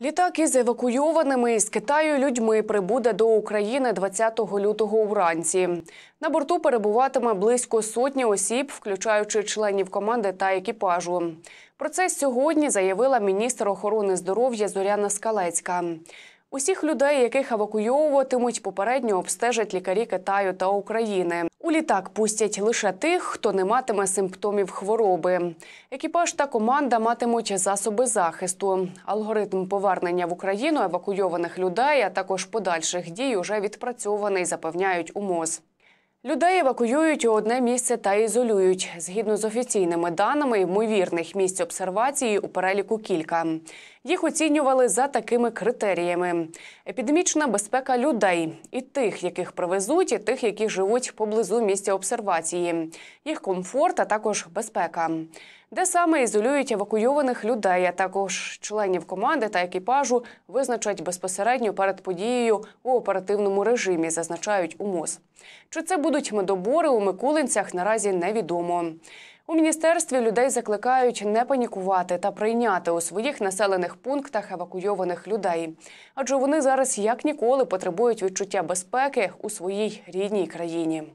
Літак із евакуйованими із Китаю людьми прибуде до України 20 лютого уранці. На борту перебуватиме близько сотні осіб, включаючи членів команди та екіпажу. Про це сьогодні заявила міністр охорони здоров'я Зоряна Скалецька. Усіх людей, яких евакуйовуватимуть, попередньо обстежать лікарі Китаю та України. У літак пустять лише тих, хто не матиме симптомів хвороби. Екіпаж та команда матимуть засоби захисту. Алгоритм повернення в Україну евакуйованих людей, а також подальших дій уже відпрацьований, запевняють у МОЗ. Людей евакуюють у одне місце та ізолюють. Згідно з офіційними даними, ймовірних місць обсервації у переліку кілька. Їх оцінювали за такими критеріями: епідемічна безпека людей і тих, яких привезуть, і тих, які живуть поблизу місця обсервації, їх комфорт а також безпека де саме ізолюють евакуйованих людей, а також членів команди та екіпажу визначать безпосередньо перед подією у оперативному режимі, зазначають у МОЗ. Чи це будуть медобори у Микулинцях? Наразі невідомо. У міністерстві людей закликають не панікувати та прийняти у своїх населених пунктах евакуйованих людей, адже вони зараз як ніколи потребують відчуття безпеки у своїй рідній країні.